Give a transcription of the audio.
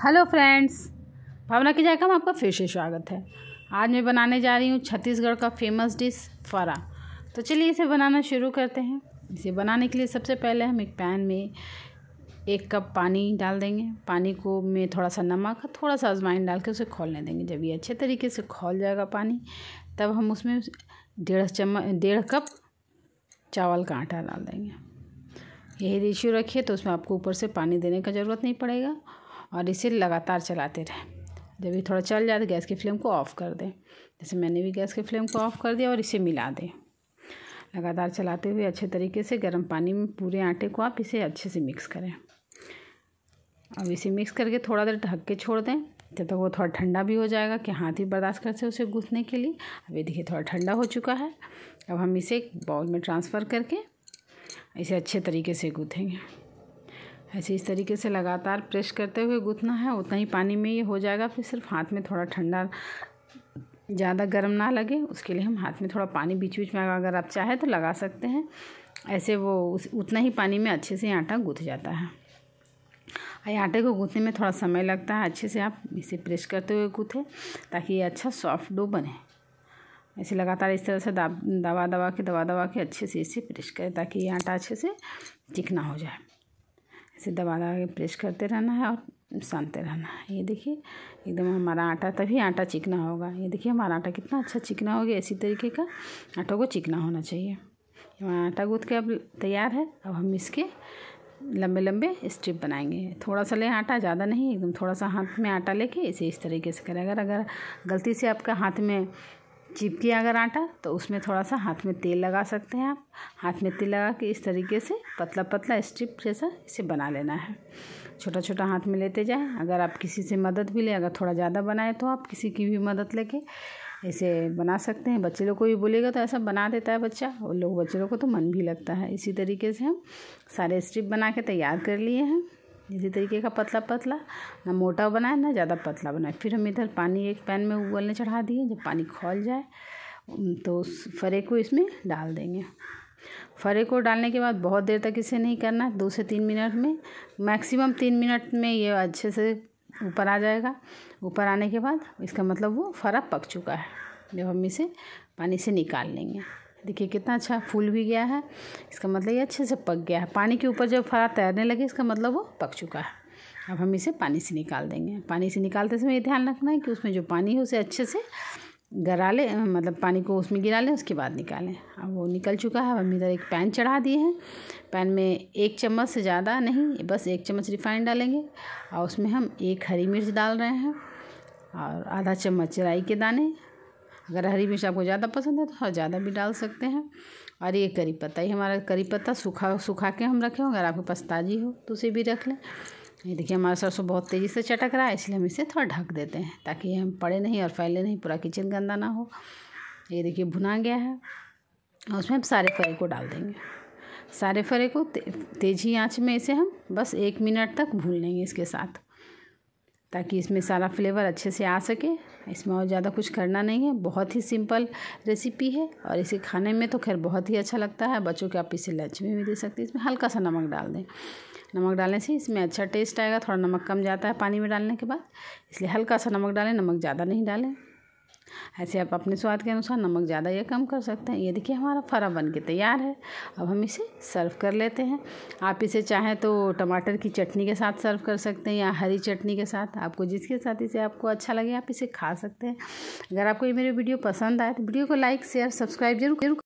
hello friends भावना की जायका में आपका फिर से स्वागत है आज मैं बनाने जा रही हूँ छत्तीसगढ़ का फेमस डिश फरा तो चलिए इसे बनाना शुरू करते हैं इसे बनाने के लिए सबसे पहले हम एक पैन में एक कप पानी डाल देंगे पानी को में थोड़ा सा नमक थोड़ा सा अजवाइन डाल के उसे खोलने देंगे जब ये अच्छे तरीके से खोल जाएगा पानी तब हम उसमें डेढ़ चम्मच डेढ़ कप चावल का आटा डाल देंगे यही रेशियो रखिए तो उसमें आपको ऊपर से पानी देने का ज़रूरत नहीं पड़ेगा और इसे लगातार चलाते रहें जब ये थोड़ा चल जाए तो गैस की फ्लेम को ऑफ़ कर दें जैसे मैंने भी गैस की फ्लेम को ऑफ़ कर दिया और इसे मिला दें लगातार चलाते हुए अच्छे तरीके से गर्म पानी में पूरे आटे को आप इसे अच्छे से मिक्स करें अब इसे मिक्स करके थोड़ा देर ढक के छोड़ दें जब तक वो थोड़ा ठंडा भी हो जाएगा कि हाथ ही बर्दाश्त कर से उसे गूँथने के लिए अब ये देखिए थोड़ा ठंडा हो चुका है अब हम इसे एक बाउल में ट्रांसफ़र करके इसे अच्छे तरीके से गूँथेंगे ऐसे इस तरीके से लगातार प्रेस करते हुए गूँथना है उतना ही पानी में ये हो जाएगा फिर सिर्फ हाथ में थोड़ा ठंडा ज़्यादा गर्म ना लगे उसके लिए हम हाथ में थोड़ा पानी बीच बीच में अगर आप चाहें तो लगा सकते हैं ऐसे वो उस उतना ही पानी में अच्छे से आटा गूँथ जाता है ये आटे को गूँथने में थोड़ा समय लगता है अच्छे से आप इसे प्रेस करते हुए गूँथें ताकि ये अच्छा सॉफ्ट डो बने ऐसे लगातार इस तरह से दाब दबा दबा के दबा दबा के अच्छे से इसे प्रेस करें ताकि ये आटा अच्छे से चिकना हो जाए इसे दबा दबा के प्रेस करते रहना है और सानते रहना है ये देखिए एकदम हमारा आटा तभी आटा चिकना होगा ये देखिए हमारा आटा कितना अच्छा चिकना हो गया इसी तरीके का आटा को चिकना होना चाहिए हमारा आटा गूँथ के अब तैयार है अब हम इसके लंबे लंबे स्ट्रिप बनाएंगे थोड़ा सा लें आटा ज़्यादा नहीं एकदम थोड़ा सा हाथ में आटा लेके इसे इस तरीके से करें अगर अगर गलती से आपका हाथ में चिपकी अगर आटा तो उसमें थोड़ा सा हाथ में तेल लगा सकते हैं आप हाथ में तेल लगा के इस तरीके से पतला पतला स्ट्रिप जैसा इसे बना लेना है छोटा छोटा हाथ में लेते जाएं अगर आप किसी से मदद भी लें अगर थोड़ा ज़्यादा बनाए तो आप किसी की भी मदद लेके इसे बना सकते हैं बच्चे लोग को भी बोलेगा तो ऐसा बना देता है बच्चा और लोग बच्चे लोग को तो मन भी लगता है इसी तरीके से हम सारे स्ट्रिप बना के तैयार कर लिए हैं इसी तरीके का पतला पतला ना मोटा बनाए ना ज़्यादा पतला बनाए फिर हम इधर पानी एक पैन में उबलने चढ़ा दिए जब पानी खोल जाए तो उस फरे को इसमें डाल देंगे फरे को डालने के बाद बहुत देर तक इसे नहीं करना दो से तीन मिनट में मैक्सिमम तीन मिनट में ये अच्छे से ऊपर आ जाएगा ऊपर आने के बाद इसका मतलब वो फरा पक चुका है जब हम इसे पानी से निकाल लेंगे देखिए कितना अच्छा फूल भी गया है इसका मतलब ये अच्छे से पक गया है पानी के ऊपर जब फरा तैरने लगे इसका मतलब वो पक चुका है अब हम इसे पानी से निकाल देंगे पानी से निकालते समय ये ध्यान रखना है कि उसमें जो पानी है उसे अच्छे से गरा लें मतलब पानी को उसमें गिरा लें उसके बाद निकालें अब वो निकल चुका है हम इधर एक पैन चढ़ा दिए हैं पैन में एक चम्मच से ज़्यादा नहीं बस एक चम्मच रिफाइंड डालेंगे और उसमें हम एक हरी मिर्च डाल रहे हैं और आधा चम्मच राई के दाने अगर हरी मिर्च आपको ज़्यादा पसंद है तो हाँ, ज़्यादा भी डाल सकते हैं और ये करी पत्ता ये हमारा करी पत्ता सूखा सूखा के हम रखें अगर आपके पास ताजी हो तो उसे भी रख लें ये देखिए हमारा सरसों बहुत तेज़ी से चटक रहा है इसलिए हम इसे थोड़ा ढक देते हैं ताकि ये हम पड़े नहीं और फैले नहीं पूरा किचन गंदा ना हो ये देखिए भुना गया है और उसमें हम सारे फरे को डाल देंगे सारे फरे को ते, तेज़ी आंच में इसे हम बस एक मिनट तक भून लेंगे इसके साथ ताकि इसमें सारा फ्लेवर अच्छे से आ सके इसमें और ज़्यादा कुछ करना नहीं है बहुत ही सिंपल रेसिपी है और इसे खाने में तो खैर बहुत ही अच्छा लगता है बच्चों के आप इसे लंच में भी दे सकते हैं इसमें हल्का सा नमक डाल दें नमक डालने से इसमें अच्छा टेस्ट आएगा थोड़ा नमक कम जाता है पानी में डालने के बाद इसलिए हल्का सा नमक डालें नमक ज़्यादा नहीं डालें ऐसे आप अपने स्वाद के अनुसार नमक ज़्यादा या कम कर सकते हैं ये देखिए हमारा फरा बन के तैयार है अब हम इसे सर्व कर लेते हैं आप इसे चाहें तो टमाटर की चटनी के साथ सर्व कर सकते हैं या हरी चटनी के साथ आपको जिसके साथ इसे आपको अच्छा लगे आप इसे खा सकते हैं अगर आपको ये मेरी वीडियो पसंद आए तो वीडियो को लाइक शेयर सब्सक्राइब जरूर